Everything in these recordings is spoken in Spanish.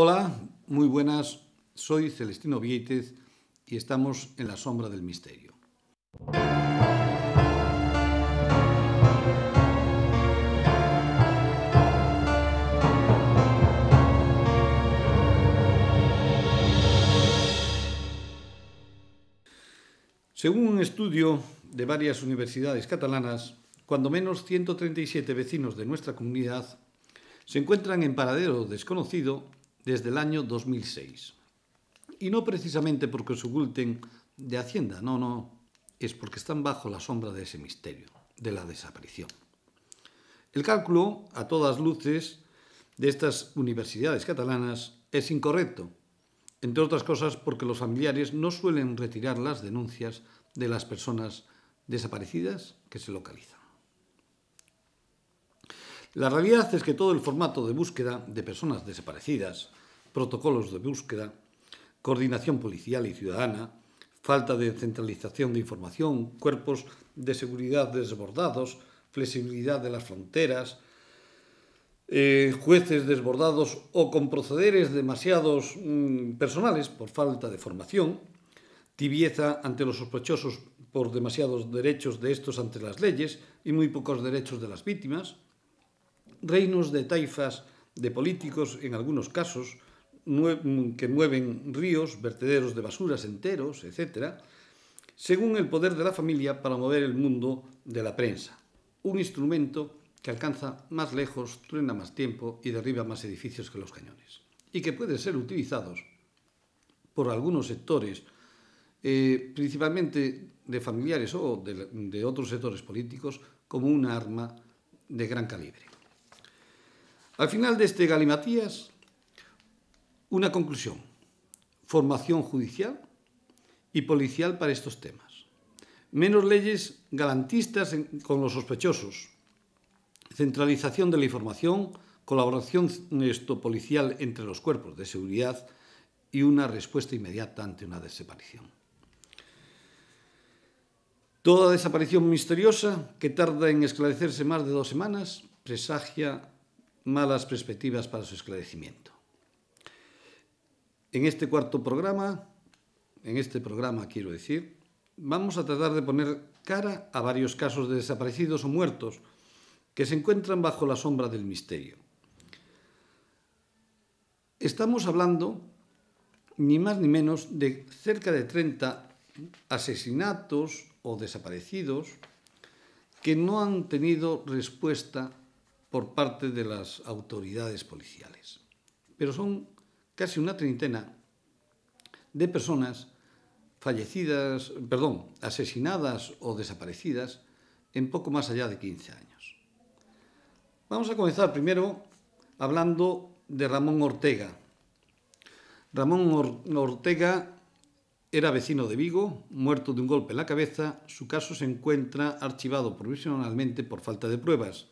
Hola, muy buenas, soy Celestino Vieites y estamos en la sombra del misterio. Según un estudio de varias universidades catalanas, cuando menos 137 vecinos de nuestra comunidad se encuentran en paradero desconocido desde el año 2006. Y no precisamente porque se oculten de Hacienda, no, no, es porque están bajo la sombra de ese misterio, de la desaparición. El cálculo, a todas luces, de estas universidades catalanas es incorrecto, entre otras cosas porque los familiares no suelen retirar las denuncias de las personas desaparecidas que se localizan. La realidad es que todo el formato de búsqueda de personas desaparecidas, protocolos de búsqueda, coordinación policial y ciudadana, falta de centralización de información, cuerpos de seguridad desbordados, flexibilidad de las fronteras, eh, jueces desbordados o con procederes demasiados mm, personales por falta de formación, tibieza ante los sospechosos por demasiados derechos de estos ante las leyes y muy pocos derechos de las víctimas, reinos de taifas, de políticos en algunos casos, que mueven ríos, vertederos de basuras enteros, etc., según el poder de la familia para mover el mundo de la prensa. Un instrumento que alcanza más lejos, truena más tiempo y derriba más edificios que los cañones. Y que puede ser utilizados por algunos sectores, eh, principalmente de familiares o de, de otros sectores políticos, como un arma de gran calibre. Al final de este galimatías, una conclusión. Formación judicial y policial para estos temas. Menos leyes galantistas con los sospechosos. Centralización de la información, colaboración esto, policial entre los cuerpos de seguridad y una respuesta inmediata ante una desaparición. Toda desaparición misteriosa, que tarda en esclarecerse más de dos semanas, presagia malas perspectivas para su esclarecimiento. En este cuarto programa, en este programa quiero decir, vamos a tratar de poner cara a varios casos de desaparecidos o muertos que se encuentran bajo la sombra del misterio. Estamos hablando ni más ni menos de cerca de 30 asesinatos o desaparecidos que no han tenido respuesta por parte de las autoridades policiales. Pero son casi una treintena de personas fallecidas, perdón, asesinadas o desaparecidas en poco más allá de 15 años. Vamos a comenzar primero hablando de Ramón Ortega. Ramón Ortega era vecino de Vigo, muerto de un golpe en la cabeza. Su caso se encuentra archivado provisionalmente por falta de pruebas.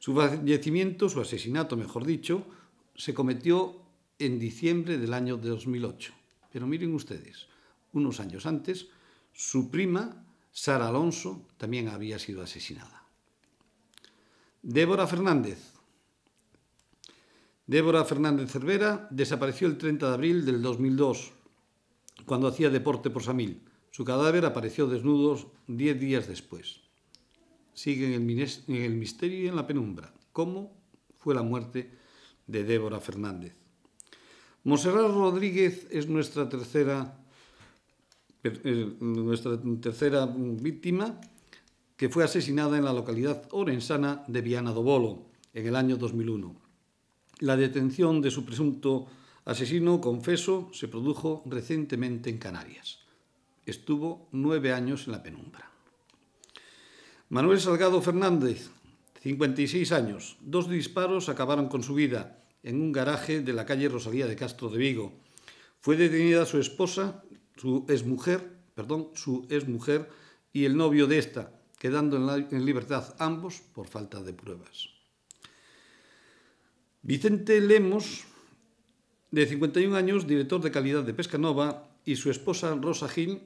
Su fallecimiento, su asesinato, mejor dicho, se cometió en diciembre del año 2008. Pero miren ustedes, unos años antes, su prima, Sara Alonso, también había sido asesinada. Débora Fernández. Débora Fernández Cervera desapareció el 30 de abril del 2002, cuando hacía deporte por Samil. Su cadáver apareció desnudo diez días después sigue en el, misterio y en la penumbra, como fue la muerte de Débora Fernández. Monserrat Rodríguez es nuestra tercera, eh, nuestra tercera víctima, que fue asesinada en la localidad orensana de Viana do Bolo en el año 2001. La detención de su presunto asesino, confeso, se produjo recientemente en Canarias. Estuvo nueve años en la penumbra. Manuel Salgado Fernández, 56 años. Dos disparos acabaron con su vida en un garaje de la calle Rosalía de Castro de Vigo. Fue detenida su esposa, su exmujer, perdón, su exmujer y el novio de esta, quedando en, libertad ambos por falta de pruebas. Vicente Lemos, de 51 años, director de calidad de Pesca Nova, y su esposa Rosa Gil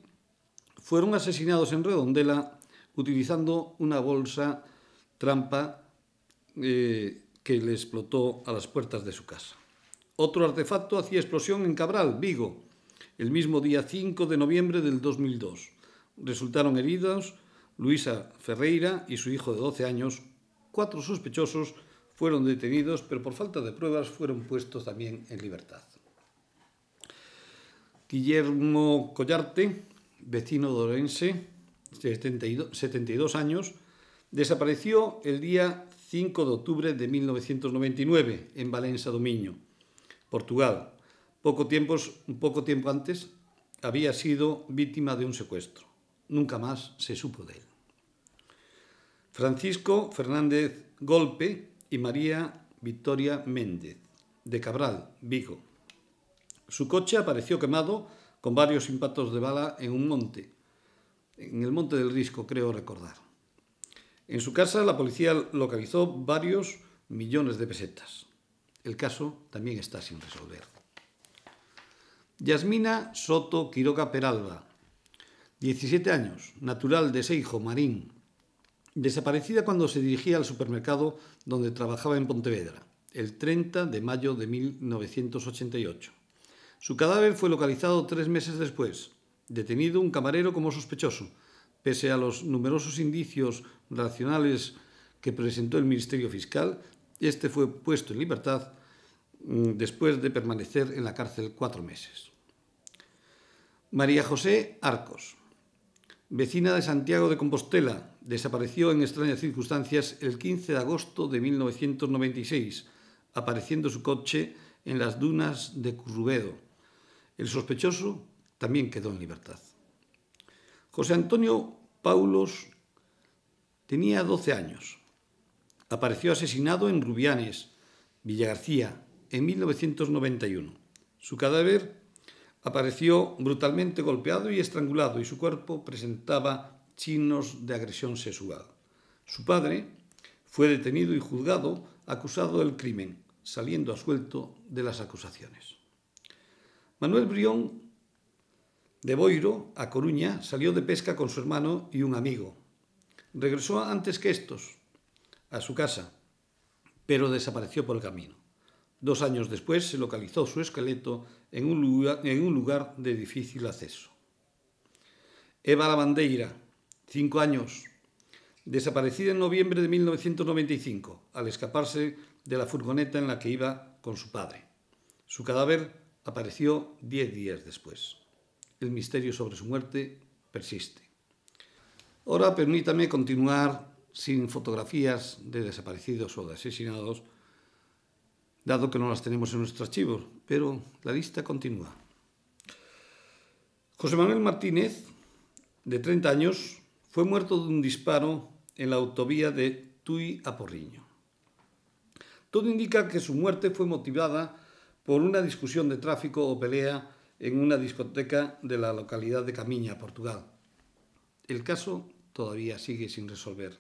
fueron asesinados en Redondela utilizando una bolsa trampa eh, que le explotó a las puertas de su casa. Otro artefacto hacía explosión en Cabral, Vigo, el mismo día 5 de noviembre del 2002. Resultaron heridos Luisa Ferreira y su hijo de 12 años. Cuatro sospechosos fueron detenidos, pero por falta de pruebas fueron puestos también en libertad. Guillermo Collarte, vecino de Orense, 72, años, desapareció el día 5 de octubre de 1999 en Valença do Portugal. Poco, poco tiempo antes había sido víctima de un secuestro. Nunca más se supo de él. Francisco Fernández Golpe y María Victoria Méndez, de Cabral, Vigo. Su coche apareció quemado con varios impactos de bala en un monte en el Monte del Risco, creo recordar. En su casa la policía localizó varios millones de pesetas. El caso también está sin resolver. Yasmina Soto Quiroga Peralba, 17 años, natural de Seijo, Marín, desaparecida cuando se dirigía al supermercado donde trabajaba en Pontevedra, el 30 de mayo de 1988. Su cadáver fue localizado tres meses después, Detenido un camarero como sospechoso. Pese a los numerosos indicios racionales que presentó el Ministerio Fiscal, este fue puesto en libertad mm, después de permanecer en la cárcel cuatro meses. María José Arcos, vecina de Santiago de Compostela, desapareció en extrañas circunstancias el 15 de agosto de 1996, apareciendo su coche en las dunas de Currubedo. El sospechoso también quedó en libertad. José Antonio Paulos tenía 12 años. Apareció asesinado en Rubianes, Villagarcía, en 1991. Su cadáver apareció brutalmente golpeado y estrangulado y su cuerpo presentaba signos de agresión sexual. Su padre fue detenido y juzgado acusado del crimen, saliendo a suelto de las acusaciones. Manuel Brión de Boiro, a Coruña, salió de pesca con su hermano y un amigo. Regresó antes que estos a su casa, pero desapareció por el camino. Dos años después se localizó su esqueleto en un lugar, de difícil acceso. Eva Lavandeira, cinco años, desaparecida en noviembre de 1995 al escaparse de la furgoneta en la que iba con su padre. Su cadáver apareció diez días después el misterio sobre su muerte persiste. Ahora permítame continuar sin fotografías de desaparecidos o de asesinados, dado que no las tenemos en nuestro archivo, pero la lista continúa. José Manuel Martínez, de 30 años, fue muerto de un disparo en la autovía de Tui a Porriño. Todo indica que su muerte fue motivada por una discusión de tráfico o pelea en una discoteca de la localidad de Camiña, Portugal. El caso todavía sigue sin resolver.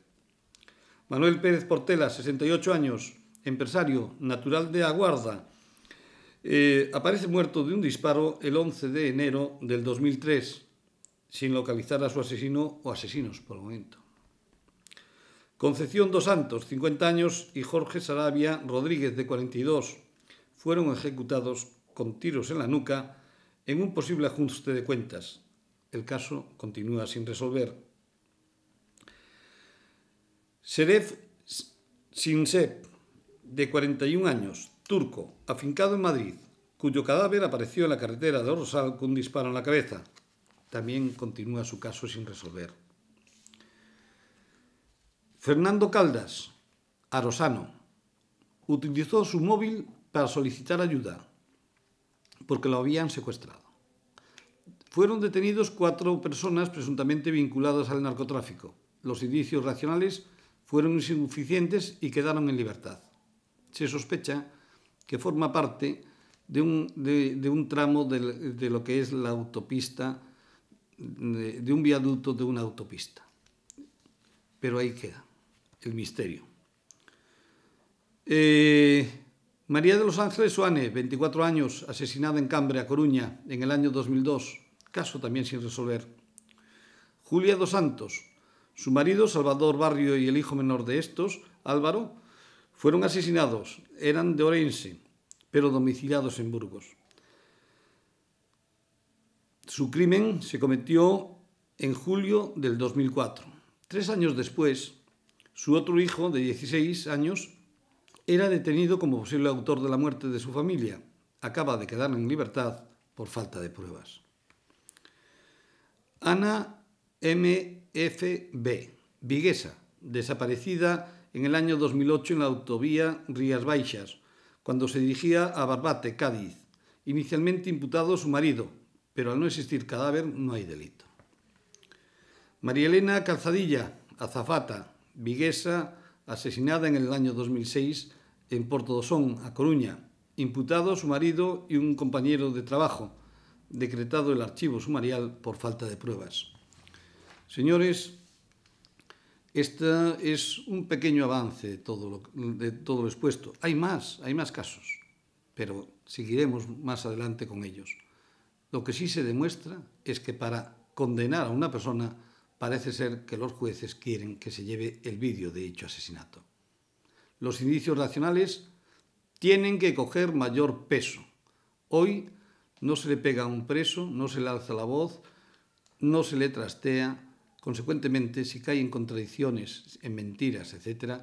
Manuel Pérez Portela, 68 años, empresario, natural de Aguarda, eh, aparece muerto de un disparo el 11 de enero del 2003, sin localizar a su asesino o asesinos por el momento. Concepción dos Santos, 50 años, y Jorge Sarabia Rodríguez, de 42, fueron ejecutados con tiros en la nuca en un posible ajuste de cuentas, el caso continúa sin resolver. Seref Sinsep, de 41 años, turco, afincado en Madrid, cuyo cadáver apareció en la carretera de Rosal con un disparo en la cabeza. También continúa su caso sin resolver. Fernando Caldas, arosano, utilizó su móvil para solicitar ayuda porque lo habían secuestrado. Fueron detenidos cuatro personas presuntamente vinculadas al narcotráfico. Los indicios racionales fueron insuficientes y quedaron en libertad. Se sospecha que forma parte de un, tramo de, de, lo que es la autopista, de un viaducto de una autopista. Pero ahí queda el misterio. Eh, María de los Ángeles Suárez, 24 años, asesinada en Cambre, a Coruña, en el año 2002, caso también sin resolver. Julia dos Santos, su marido Salvador Barrio y el hijo menor de estos, Álvaro, fueron asesinados, eran de Orense, pero domiciliados en Burgos. Su crimen se cometió en julio del 2004. Tres años después, su otro hijo de 16 años era detenido como posible autor de la muerte de su familia. Acaba de quedar en libertad por falta de pruebas. Ana MFB, viguesa, desaparecida en el año 2008 en la autovía Rías Baixas, cuando se dirigía a Barbate, Cádiz. Inicialmente imputado su marido, pero al no existir cadáver no hay delito. María Elena Calzadilla, azafata, viguesa, asesinada en el año 2006 en Porto do a Coruña, imputado su marido y un compañero de trabajo, decretado el archivo sumarial por falta de pruebas. Señores, este es un pequeño avance de todo lo, de todo lo expuesto. Hay más, hay más casos, pero seguiremos más adelante con ellos. Lo que sí se demuestra es que para condenar a una persona parece ser que los jueces quieren que se lleve el vídeo de dicho asesinato. Los indicios racionales tienen que coger mayor peso. Hoy no se le pega a un preso, no se le alza la voz, no se le trastea. Consecuentemente, si cae en contradicciones, en mentiras, etc.,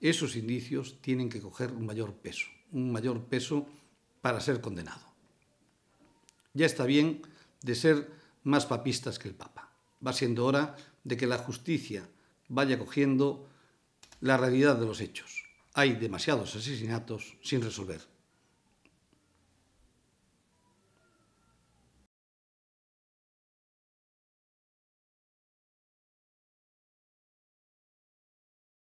esos indicios tienen que coger un mayor peso, un mayor peso para ser condenado. Ya está bien de ser más papistas que el Papa. Va siendo hora de que la justicia vaya cogiendo la realidad de los hechos. Hay demasiados asesinatos sin resolver.